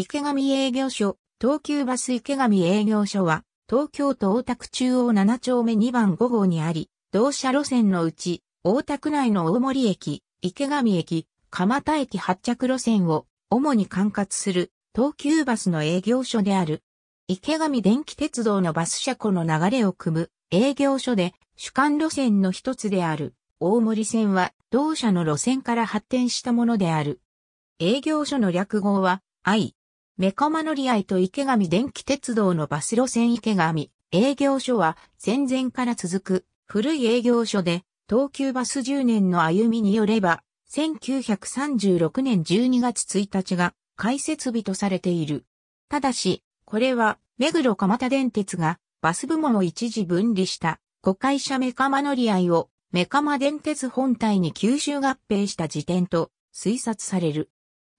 池上営業所、東急バス池上営業所は、東京都大田区中央7丁目2番5号にあり、同社路線のうち、大田区内の大森駅、池上駅、蒲田駅発着路線を、主に管轄する、東急バスの営業所である。池上電気鉄道のバス車庫の流れを組む営業所で主幹路線の一つである大森線は同社の路線から発展したものである。営業所の略号は愛。メカマ乗り合いと池上電気鉄道のバス路線池上営業所は戦前から続く古い営業所で東急バス10年の歩みによれば1936年12月1日が開設日とされている。ただし、これは目黒蒲田電鉄がバス部門を一時分離した5会社メカマ乗り合いをメカマ電鉄本体に吸収合併した時点と推察される。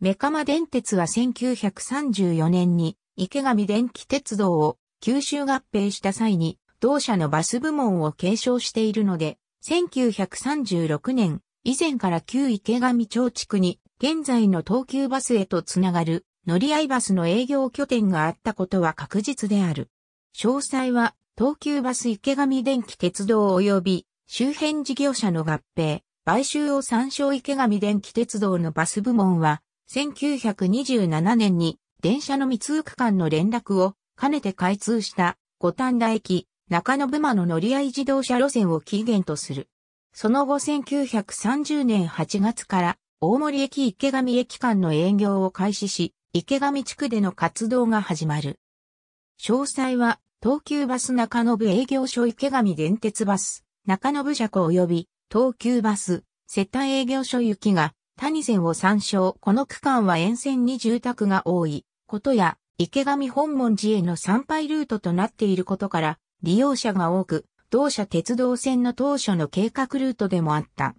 メカマ電鉄は1934年に池上電気鉄道を九州合併した際に同社のバス部門を継承しているので、1936年以前から旧池上町地区に現在の東急バスへとつながる乗り合いバスの営業拠点があったことは確実である。詳細は東急バス池上電気鉄道及び周辺事業者の合併、買収を参照池上電気鉄道のバス部門は1927年に電車の密通区間の連絡を兼ねて開通した五反田駅中野部間の乗り合い自動車路線を起源とする。その後1930年8月から大森駅池上駅間の営業を開始し、池上地区での活動が始まる。詳細は東急バス中野部営業所池上電鉄バス中野部車庫及び東急バス接待営業所行きが谷線を参照。この区間は沿線に住宅が多いことや、池上本門寺への参拝ルートとなっていることから、利用者が多く、同社鉄道線の当初の計画ルートでもあった。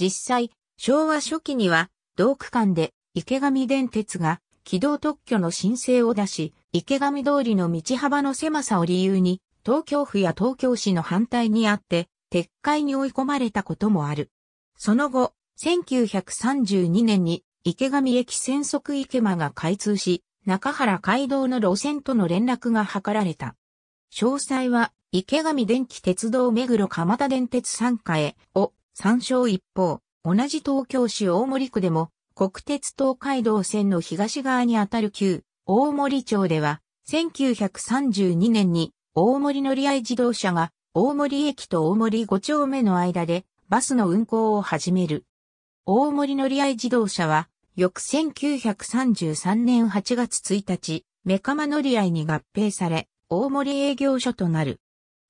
実際、昭和初期には、同区間で池上電鉄が軌道特許の申請を出し、池上通りの道幅の狭さを理由に、東京府や東京市の反対にあって、撤回に追い込まれたこともある。その後、1932年に池上駅専属池間が開通し、中原街道の路線との連絡が図られた。詳細は、池上電気鉄道目黒蒲田電鉄参加へを参照一方、同じ東京市大森区でも、国鉄東海道線の東側にあたる旧大森町では、1932年に大森乗り合い自動車が大森駅と大森5丁目の間でバスの運行を始める。大森乗合自動車は、翌1933年8月1日、メカマ乗合に合併され、大森営業所となる。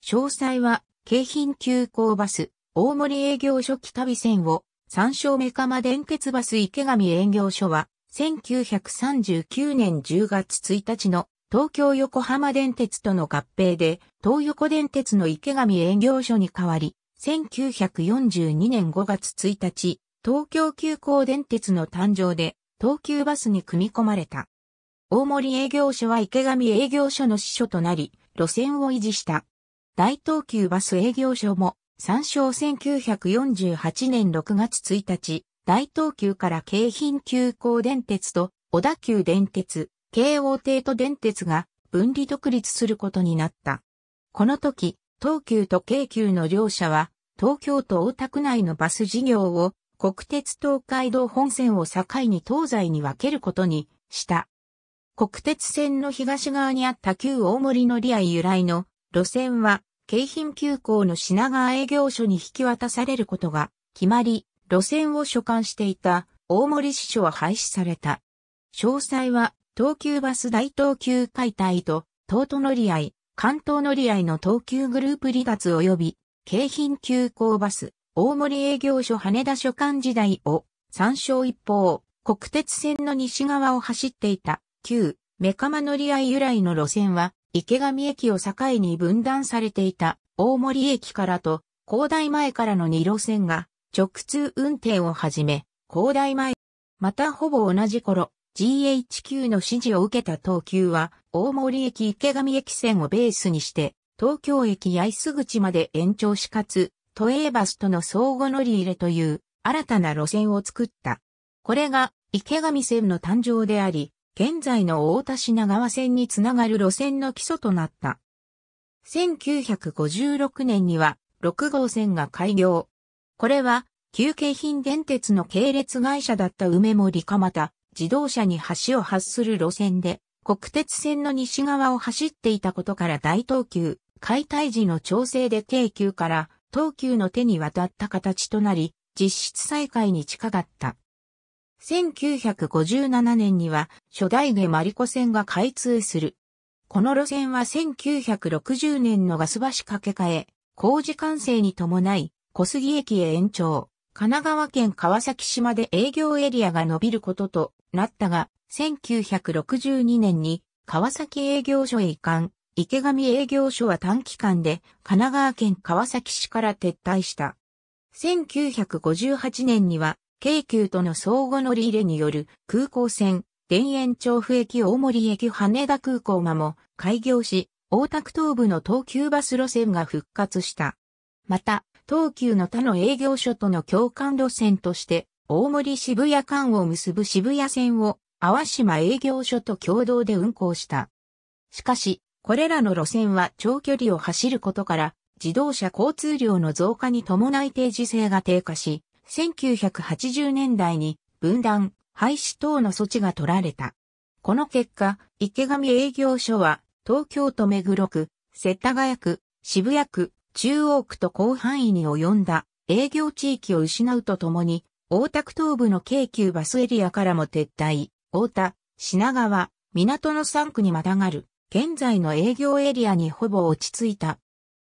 詳細は、京浜急行バス、大森営業所北尾線を、参照。メカマ電鉄バス池上営業所は、1939年10月1日の東京横浜電鉄との合併で、東横電鉄の池上営業所に変わり、1942年5月1日、東京急行電鉄の誕生で東急バスに組み込まれた。大森営業所は池上営業所の支所となり、路線を維持した。大東急バス営業所も、参照1948年6月1日、大東急から京浜急行電鉄と小田急電鉄、京王帝都電鉄が分離独立することになった。この時、東急と京急の両社は、東京都大田区内のバス事業を国鉄東海道本線を境に東西に分けることにした。国鉄線の東側にあった旧大森乗合由来の路線は、京浜急行の品川営業所に引き渡されることが決まり、路線を所管していた大森支所は廃止された。詳細は、東急バス大東急解体と、東都乗り合、い、関東乗り合いの東急グループ離脱及び、京浜急行バス、大森営業所羽田所管時代を参照一方、国鉄線の西側を走っていた旧メカマ乗り合い由来の路線は池上駅を境に分断されていた大森駅からと広大前からの2路線が直通運転を始め、広大前、またほぼ同じ頃、GHQ の指示を受けた東急は、大森駅池上駅線をベースにして、東京駅八重洲口まで延長しかつ、都営バスとの相互乗り入れという新たな路線を作った。これが池上線の誕生であり、現在の大田品川線につながる路線の基礎となった。1956年には6号線が開業。これは、休憩品電鉄の系列会社だった梅森蒲田、自動車に橋を発する路線で、国鉄線の西側を走っていたことから大東急、解体時の調整で京急から東急の手に渡った形となり、実質再開に近かった。1957年には初代下マリコ線が開通する。この路線は1960年のガス橋架け替え、工事完成に伴い、小杉駅へ延長、神奈川県川崎市まで営業エリアが伸びることとなったが、1962年に川崎営業所へ移管、池上営業所は短期間で神奈川県川崎市から撤退した。1958年には、京急との相互乗り入れによる空港線、田園調布駅大森駅羽田空港間も開業し、大田区東部の東急バス路線が復活した。また、東急の他の営業所との共感路線として、大森渋谷間を結ぶ渋谷線を、淡島営業所と共同で運行した。しかし、これらの路線は長距離を走ることから、自動車交通量の増加に伴い定時性が低下し、1980年代に分断、廃止等の措置が取られた。この結果、池上営業所は、東京都目黒区、世田谷区、渋谷区、中央区と広範囲に及んだ営業地域を失うとともに、大田区東部の京急バスエリアからも撤退、大田、品川、港の3区にまたがる現在の営業エリアにほぼ落ち着いた。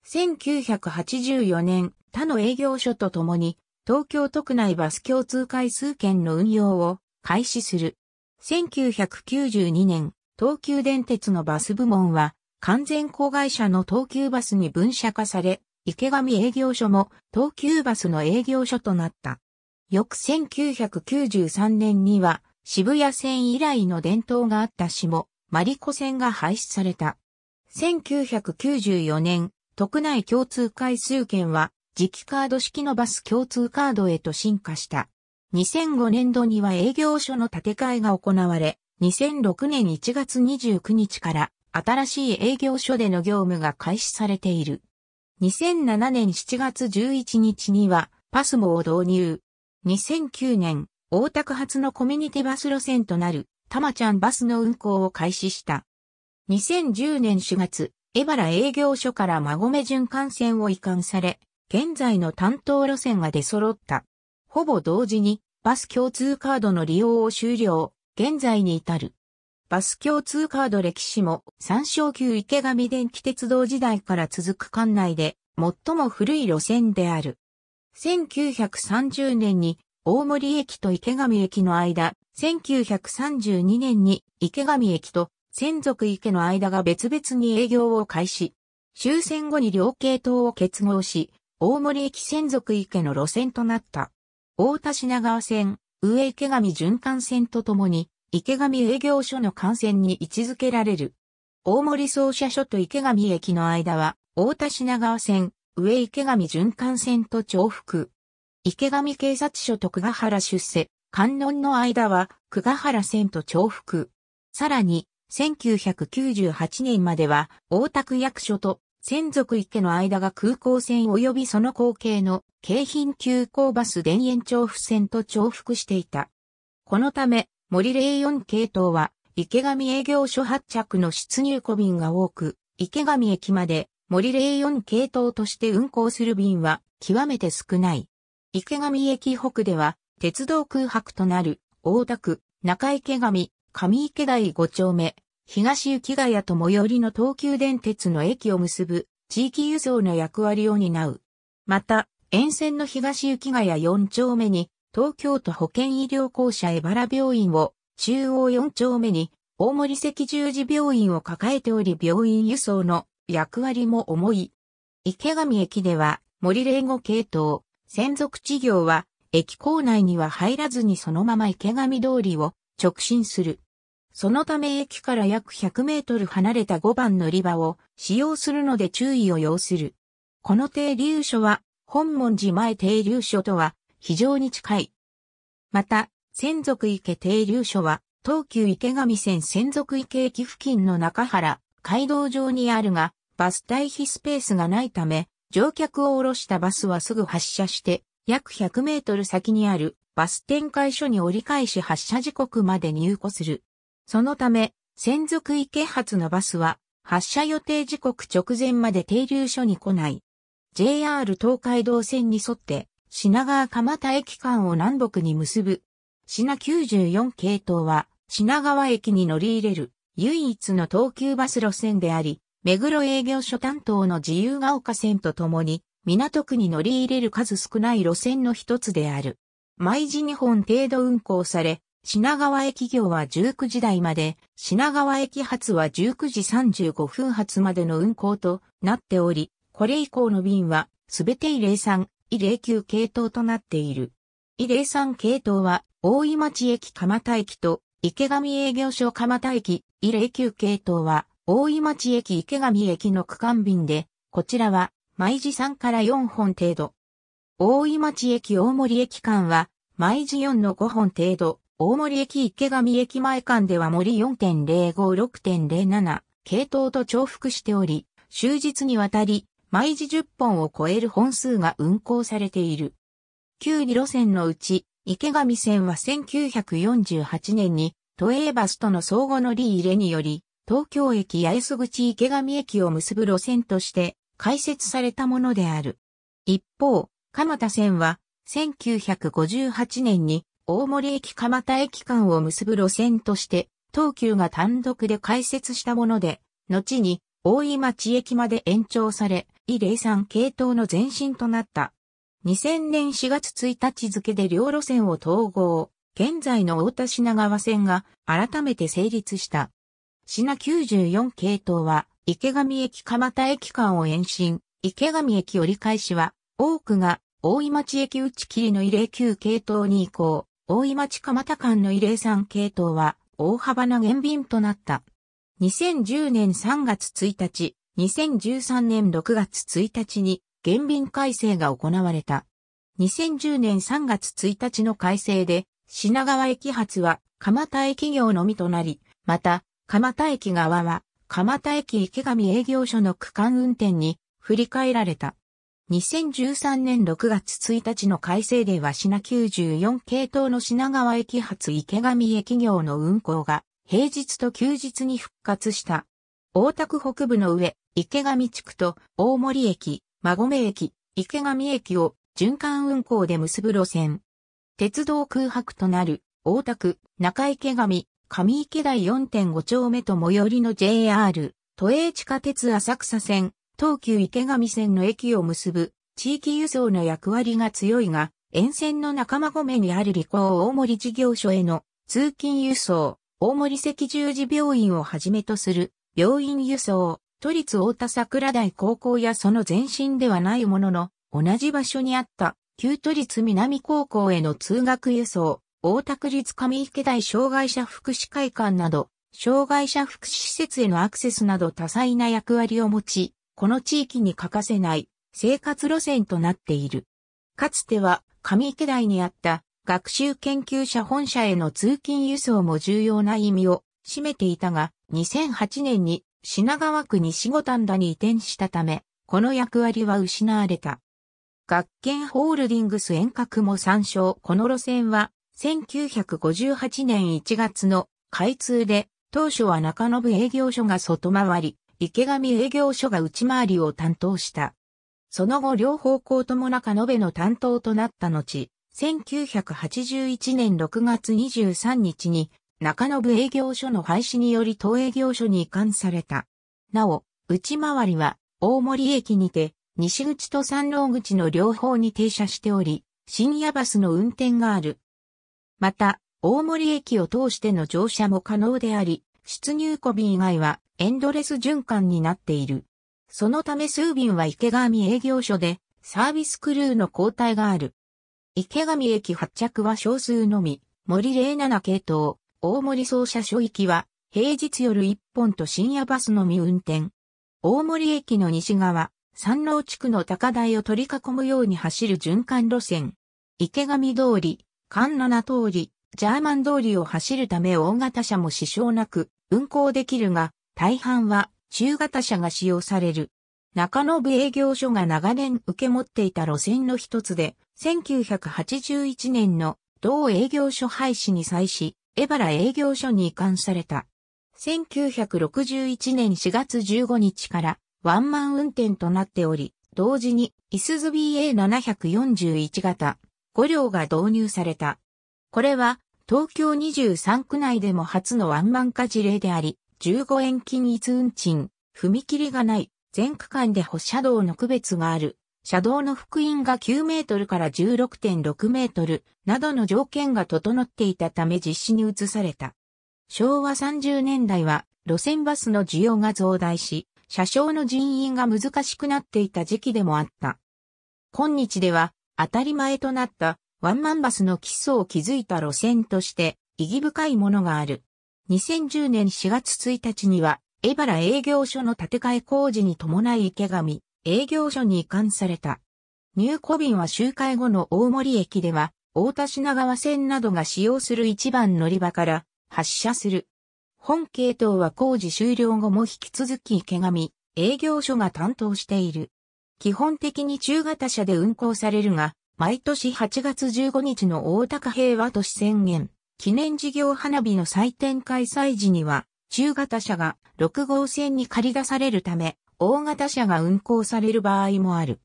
1984年、他の営業所とともに、東京都区内バス共通回数券の運用を開始する。1992年、東急電鉄のバス部門は、完全子会社の東急バスに分社化され、池上営業所も東急バスの営業所となった。翌1993年には、渋谷線以来の伝統があった下、マリコ線が廃止された。1994年、特内共通回数券は、磁気カード式のバス共通カードへと進化した。2005年度には営業所の建て替えが行われ、2006年1月29日から新しい営業所での業務が開始されている。2007年7月11日にはパスモを導入。2009年、大田区発のコミュニティバス路線となるたまちゃんバスの運行を開始した。2010年4月、エバラ営業所から馬込循環線を移管され、現在の担当路線が出揃った。ほぼ同時に、バス共通カードの利用を終了、現在に至る。バス共通カード歴史も、三小級池上電気鉄道時代から続く管内で、最も古い路線である。1930年に、大森駅と池上駅の間、1932年に池上駅と専属池の間が別々に営業を開始。終戦後に両系統を結合し、大森駅専属池の路線となった。大田品川線、上池上循環線とともに、池上営業所の幹線に位置づけられる。大森総社所と池上駅の間は、大田品川線、上池上循環線と重複。池上警察署徳ヶ原出世、観音の間は、久ヶ原線と重複。さらに、1998年までは、大田区役所と専属池の間が空港線及びその後継の京浜急行バス田園調布線と重複していた。このため、森04系統は、池上営業所発着の出入庫便が多く、池上駅まで森04系統として運行する便は極めて少ない。池上駅北では鉄道空白となる、大田区、中池上、上池台5丁目、東雪ヶ谷と最寄りの東急電鉄の駅を結ぶ、地域輸送の役割を担う。また、沿線の東雪ヶ谷4丁目に、東京都保健医療公社江原病院を、中央4丁目に、大森赤十字病院を抱えており病院輸送の役割も重い。池上駅では森霊語系統、専属事業は駅構内には入らずにそのまま池上通りを直進する。そのため駅から約100メートル離れた5番乗り場を使用するので注意を要する。この停留所は本門寺前停留所とは非常に近い。また、仙族池停留所は東急池上線仙族池駅付近の中原街道上にあるがバス待避スペースがないため乗客を降ろしたバスはすぐ発車して約100メートル先にあるバス展開所に折り返し発車時刻まで入庫する。そのため、専属池発のバスは、発車予定時刻直前まで停留所に来ない。JR 東海道線に沿って、品川蒲田駅間を南北に結ぶ。品94系統は、品川駅に乗り入れる、唯一の東急バス路線であり、目黒営業所担当の自由が丘線とともに、港区に乗り入れる数少ない路線の一つである。毎時2本程度運行され、品川駅業は19時台まで、品川駅発は19時35分発までの運行となっており、これ以降の便は、すべて03、09系統となっている。03系統は、大井町駅蒲田駅と、池上営業所蒲田駅、09系統は、大井町駅池上駅の区間便で、こちらは、毎時3から4本程度。大井町駅大森駅間は、毎時4の5本程度、大森駅池上駅前間では森4.056.07系統と重複しており、終日にわたり、毎時10本を超える本数が運行されている。9路線のうち、池上線は1948年に、都営バスとの相互乗り入れにより、東京駅八重洲口池上駅を結ぶ路線として、開設されたものである。一方、蒲田線は、1958年に大森駅蒲田駅間を結ぶ路線として、東急が単独で開設したもので、後に大井町駅まで延長され、伊霊山系統の前身となった。2000年4月1日付で両路線を統合、現在の大田品川線が改めて成立した。品94系統は池上駅蒲田駅間を延伸、池上駅折り返しは、多くが、大井町駅内切りの異例9系統に移行、大井町蒲田間の異例3系統は、大幅な減便となった。2010年3月1日、2013年6月1日に減便改正が行われた。2010年3月1日の改正で、品川駅発は蒲田駅業のみとなり、また、蒲田駅側は蒲田駅池上営業所の区間運転に振り返られた。2013年6月1日の改正では品94系統の品川駅発池上駅業の運行が平日と休日に復活した。大田区北部の上、池上地区と大森駅、馬込駅、池上駅を循環運行で結ぶ路線。鉄道空白となる大田区中池上上池台4.5丁目と最寄りの JR、都営地下鉄浅草線、東急池上線の駅を結ぶ地域輸送の役割が強いが、沿線の仲間込にある理工大森事業所への通勤輸送、大森赤十字病院をはじめとする病院輸送、都立大田桜台高校やその前身ではないものの、同じ場所にあった旧都立南高校への通学輸送、大田区立上池台障害者福祉会館など、障害者福祉施設へのアクセスなど多彩な役割を持ち、この地域に欠かせない生活路線となっている。かつては上池台にあった学習研究者本社への通勤輸送も重要な意味を占めていたが、2008年に品川区西五反田に移転したため、この役割は失われた。学研ホールディングス遠隔も参照。この路線は1958年1月の開通で、当初は中延営業所が外回り、池上営業所が内回りを担当した。その後両方向とも中延の担当となった後、1981年6月23日に中延営業所の廃止により当営業所に移管された。なお、内回りは大森駅にて西口と山郎口の両方に停車しており、深夜バスの運転がある。また、大森駅を通しての乗車も可能であり、出入庫便以外はエンドレス循環になっている。そのため数便は池上営業所でサービスクルーの交代がある。池上駅発着は少数のみ、森07系統、大森総車所行きは平日夜1本と深夜バスのみ運転。大森駅の西側、山王地区の高台を取り囲むように走る循環路線。池上通り、カンナナ通り、ジャーマン通りを走るため大型車も支障なく運行できるが、大半は中型車が使用される。中延営業所が長年受け持っていた路線の一つで、1981年の同営業所廃止に際し、江原営業所に移管された。1961年4月15日からワンマン運転となっており、同時に、イスズ BA741 型、5両が導入された。これは東京23区内でも初のワンマン化事例であり、15円均一運賃、踏切がない、全区間で歩車道の区別がある、車道の幅員が9メートルから16.6メートルなどの条件が整っていたため実施に移された。昭和30年代は路線バスの需要が増大し、車掌の人員が難しくなっていた時期でもあった。今日では当たり前となったワンマンバスの基礎を築いた路線として意義深いものがある。2010年4月1日には、江原営業所の建て替え工事に伴い池上営業所に移管された。入庫便は周回後の大森駅では、大田品川線などが使用する一番乗り場から発車する。本系統は工事終了後も引き続き池上営業所が担当している。基本的に中型車で運行されるが、毎年8月15日の大高平和都市宣言、記念事業花火の祭典開催時には、中型車が6号線に借り出されるため、大型車が運行される場合もある。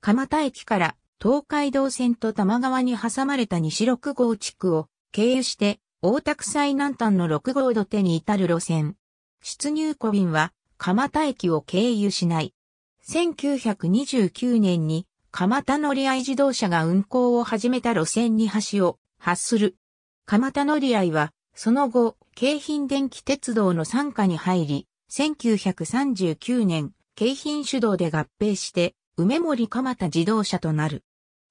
蒲田駅から東海道線と多摩川に挟まれた西6号地区を経由して、大田区最南端の6号土手に至る路線。出入庫便は蒲田駅を経由しない。1929年に蒲田乗り合い自動車が運行を始めた路線に橋を発する。蒲田乗り合いは、その後、京浜電気鉄道の参加に入り、1939年、京浜主導で合併して、梅森蒲田自動車となる。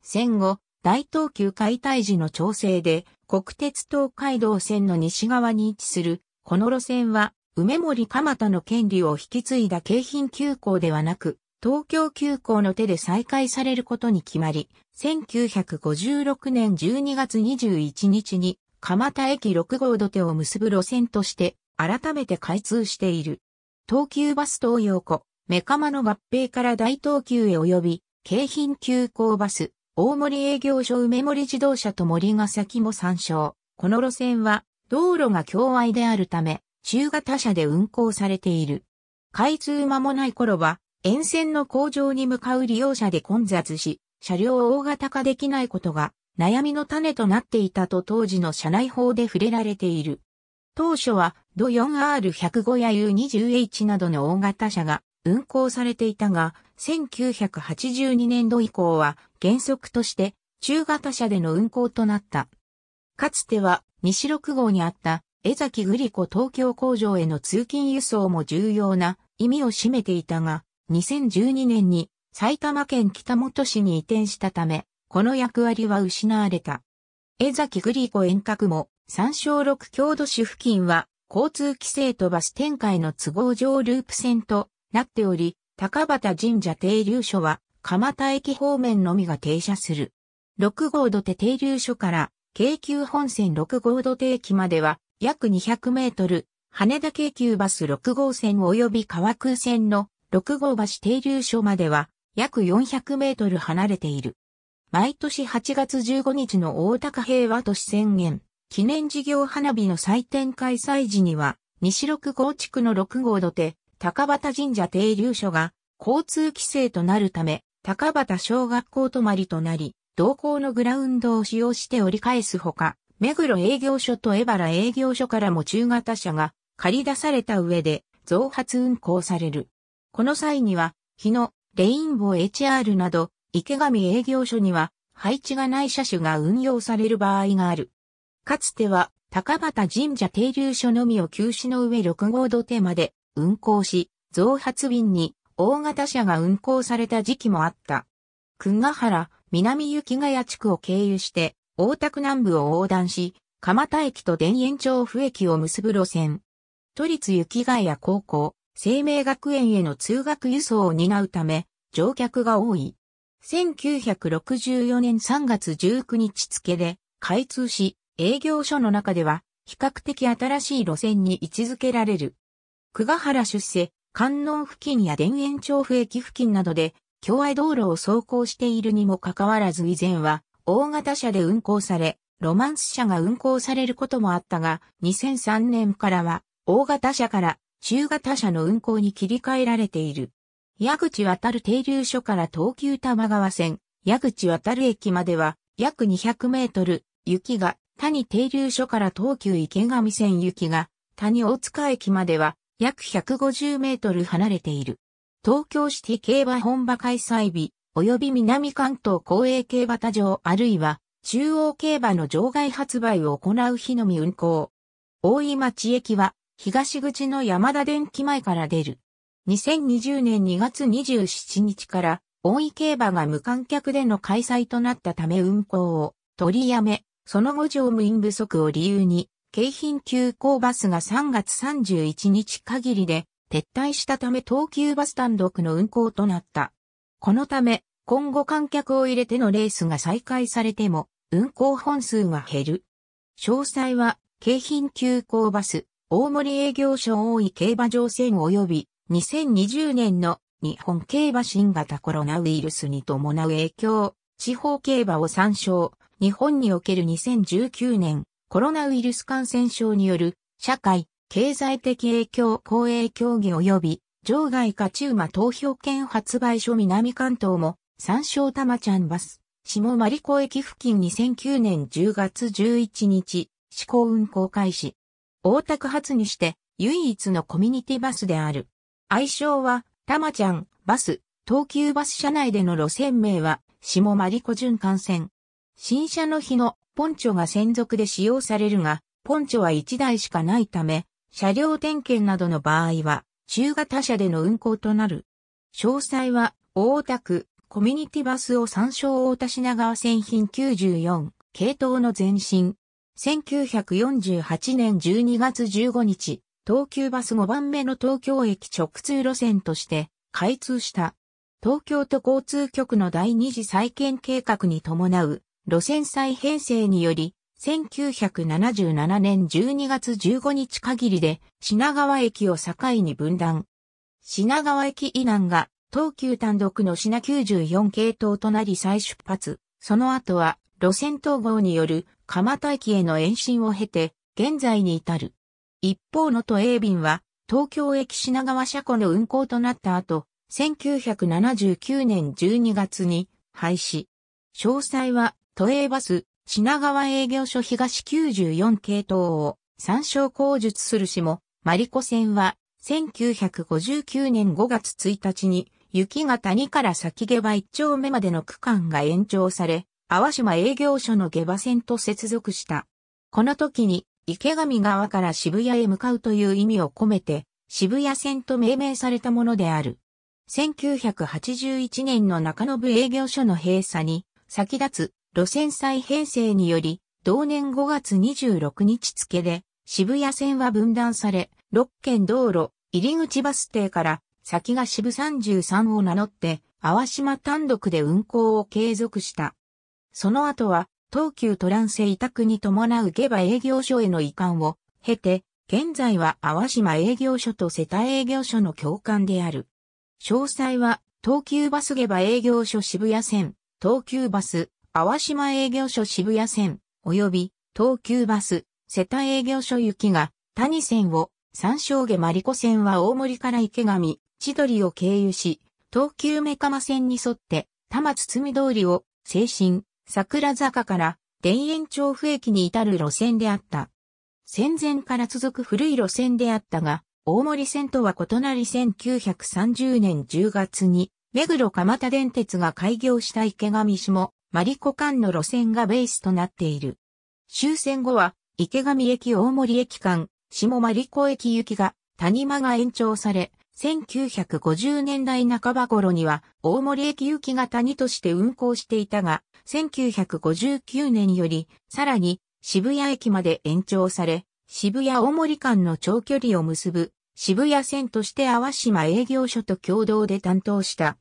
戦後、大東急解体時の調整で、国鉄東海道線の西側に位置する、この路線は、梅森蒲田の権利を引き継いだ京浜急行ではなく、東京急行の手で再開されることに決まり、1956年12月21日に蒲田駅6号土手を結ぶ路線として改めて開通している。東急バス東洋湖、メカマの合併から大東急へ及び、京浜急行バス、大森営業所梅森自動車と森ヶ崎も参照。この路線は、道路が境外であるため、中型車で運行されている。開通間もない頃は、沿線の工場に向かう利用者で混雑し、車両を大型化できないことが悩みの種となっていたと当時の社内法で触れられている。当初は、土 4R105 や U20H などの大型車が運行されていたが、1982年度以降は原則として中型車での運行となった。かつては西6号にあった江崎グリコ東京工場への通勤輸送も重要な意味を占めていたが、2012年に埼玉県北本市に移転したため、この役割は失われた。江崎グリコ遠隔も、三小六郷土市付近は、交通規制とバス展開の都合上ループ線となっており、高畑神社停留所は、蒲田駅方面のみが停車する。6号土手停留所から、京急本線6号土手駅までは、約200メートル、羽田京急バス6号線及び川空線の6号橋停留所までは約400メートル離れている。毎年8月15日の大高平和都市宣言、記念事業花火の祭典開催時には、西六号地区の6号土手、高畑神社停留所が交通規制となるため、高畑小学校泊まりとなり、同校のグラウンドを使用して折り返すほか、目黒営業所と江原営業所からも中型車が借り出された上で増発運行される。この際には、日野、レインボー HR など、池上営業所には、配置がない車種が運用される場合がある。かつては、高畑神社停留所のみを休止の上6号土手まで運行し、増発便に大型車が運行された時期もあった。久ヶ原、南雪ヶ谷地区を経由して、大田区南部を横断し、蒲田駅と田園調布駅を結ぶ路線。都立雪ヶ谷高校、生命学園への通学輸送を担うため、乗客が多い。1964年3月19日付で開通し、営業所の中では比較的新しい路線に位置づけられる。久ヶ原出世、観音付近や田園調布駅付近などで、共愛道路を走行しているにもかかわらず以前は、大型車で運行され、ロマンス車が運行されることもあったが、2003年からは、大型車から中型車の運行に切り替えられている。矢口渡る停留所から東急多摩川線、矢口渡る駅までは約200メートル、雪が谷停留所から東急池上線雪が谷大塚駅までは約150メートル離れている。東京シティ競馬本場開催日、及び南関東公営競馬多場あるいは中央競馬の場外発売を行う日のみ運行。大井町駅は東口の山田電機前から出る。2020年2月27日から大井競馬が無観客での開催となったため運行を取りやめ、その後乗務員不足を理由に、京浜急行バスが3月31日限りで撤退したため東急バス単独の運行となった。このため、今後観客を入れてのレースが再開されても、運行本数は減る。詳細は、京浜急行バス、大森営業所大井競馬場線及び2020年の日本競馬新型コロナウイルスに伴う影響、地方競馬を参照、日本における2019年コロナウイルス感染症による社会、経済的影響公営競技及び場外勝ち馬投票券発売所南関東も参照玉ちゃんバス、下マリコ駅付近2009年10月11日、施行運行開始。大田区発にして唯一のコミュニティバスである。愛称は、たまちゃん、バス、東急バス車内での路線名は、下マリコ循環線。新車の日のポンチョが専属で使用されるが、ポンチョは1台しかないため、車両点検などの場合は、中型車での運行となる。詳細は、大田区、コミュニティバスを参照大田品川線品94、系統の前身。1948年12月15日、東急バス5番目の東京駅直通路線として開通した。東京都交通局の第二次再建計画に伴う路線再編成により、1977年12月15日限りで品川駅を境に分断。品川駅以南が東急単独の品94系統となり再出発。その後は路線統合による蒲田駅への延伸を経て、現在に至る。一方の都営便は、東京駅品川車庫の運行となった後、1979年12月に廃止。詳細は、都営バス、品川営業所東94系統を参照口述するしも、マリコ線は、1959年5月1日に、雪が谷から先下場1丁目までの区間が延長され、淡島営業所の下馬線と接続した。この時に池上川から渋谷へ向かうという意味を込めて渋谷線と命名されたものである。1981年の中延営業所の閉鎖に先立つ路線再編成により同年5月26日付で渋谷線は分断され6県道路入口バス停から先が渋33を名乗って淡島単独で運行を継続した。その後は、東急トランセ委託に伴う下馬営業所への移管を経て、現在は淡島営業所と世田営業所の共管である。詳細は、東急バス下馬営業所渋谷線、東急バス、淡島営業所渋谷線、及び東急バス、世田営業所行きが、谷線を、三正下マリコ線は大森から池上、千鳥を経由し、東急目マ線に沿って、多摩堤通りを、精神。桜坂から田園調布駅に至る路線であった。戦前から続く古い路線であったが、大森線とは異なり1930年10月に、目黒蒲田電鉄が開業した池上市も、マリコ間の路線がベースとなっている。終戦後は、池上駅大森駅間、下マリコ駅行きが、谷間が延長され、1950年代半ば頃には、大森駅行きが谷として運行していたが、1959年より、さらに渋谷駅まで延長され、渋谷大森間の長距離を結ぶ渋谷線として淡島営業所と共同で担当した。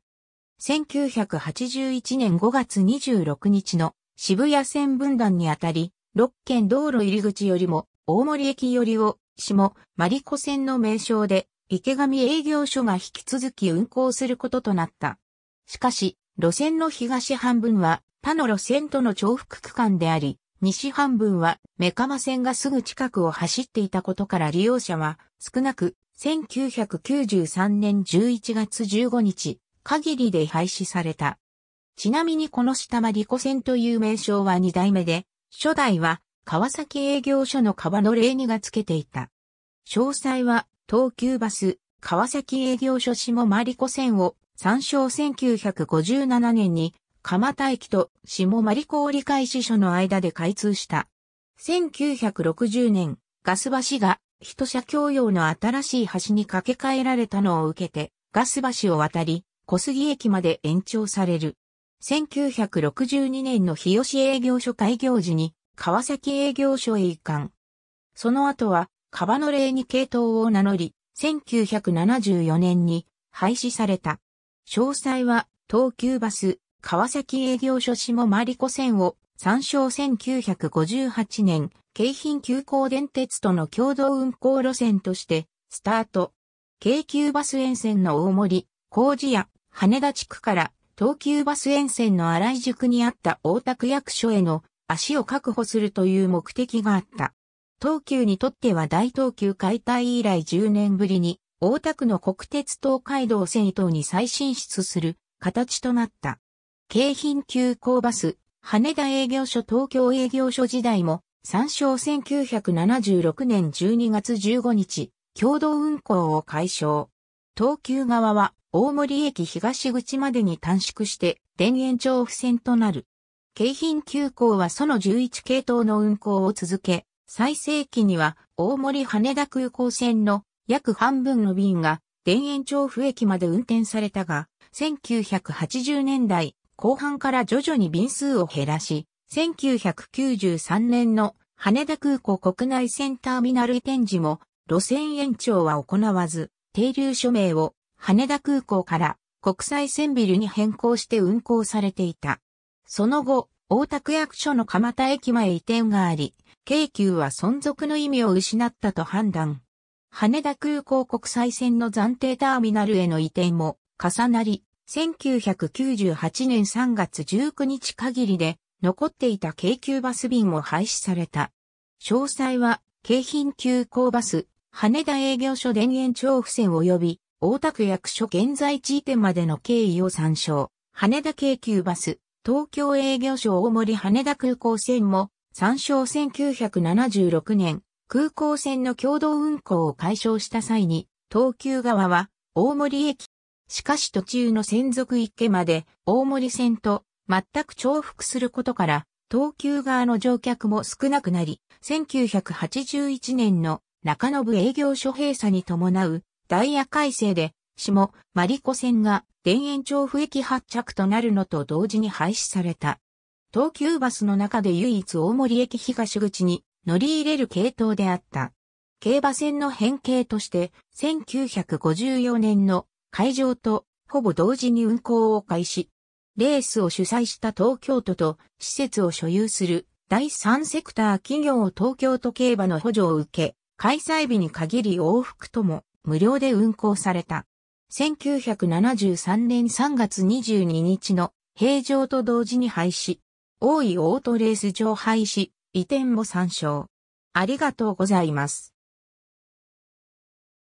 1981年5月26日の渋谷線分断にあたり、6県道路入り口よりも大森駅よりを下、マリコ線の名称で池上営業所が引き続き運行することとなった。しかし、路線の東半分は他の路線との重複区間であり、西半分はメカマ線がすぐ近くを走っていたことから利用者は少なく、1993年11月15日限りで廃止された。ちなみにこの下間リコ線という名称は2代目で、初代は川崎営業所の川の例にがつけていた。詳細は東急バス川崎営業所下間リコ線を参照1957年に蒲田駅と下マリコ折開支所の間で開通した。1960年、ガス橋が人車共用の新しい橋に架け替えられたのを受けて、ガス橋を渡り、小杉駅まで延長される。1962年の日吉営業所開業時に、川崎営業所へ移管。その後は、川の霊に系統を名乗り、1974年に廃止された。詳細は、東急バス、川崎営業所下マリコ線を参照1958年、京浜急行電鉄との共同運行路線として、スタート。京急バス沿線の大森、工事屋、羽田地区から東急バス沿線の荒井宿にあった大田区役所への足を確保するという目的があった。東急にとっては大東急解体以来10年ぶりに大田区の国鉄東海道線等に再進出する形となった。京浜急行バス、羽田営業所東京営業所時代も、参照1976年12月15日、共同運行を解消。東急側は、大森駅東口までに短縮して、田園調布線となる。京浜急行はその11系統の運行を続け、最盛期には大森羽田空港線の約半分の便が田園調布駅まで運転されたが、1980年代後半から徐々に便数を減らし、1993年の羽田空港国内線ターミナル移転時も路線延長は行わず、停留署名を羽田空港から国際線ビルに変更して運行されていた。その後、大田区役所の蒲田駅前移転があり、京急は存続の意味を失ったと判断。羽田空港国際線の暫定ターミナルへの移転も重なり、1998年3月19日限りで残っていた京急バス便も廃止された。詳細は京浜急行バス、羽田営業所電源調布線及び大田区役所現在地点までの経緯を参照。羽田京急バス、東京営業所大森羽田空港線も参照1976年空港線の共同運行を解消した際に東急側は大森駅しかし途中の専属家まで大森線と全く重複することから、東急側の乗客も少なくなり、1981年の中延営業所閉鎖に伴うダイヤ改正で、下、マリコ線が田園調布駅発着となるのと同時に廃止された。東急バスの中で唯一大森駅東口に乗り入れる系統であった。競馬線の変形として、1954年の会場とほぼ同時に運行を開始。レースを主催した東京都と施設を所有する第三セクター企業東京都競馬の補助を受け、開催日に限り往復とも無料で運行された。1973年3月22日の平常と同時に廃止。大井オートレース場廃止、移転も参照。ありがとうございます。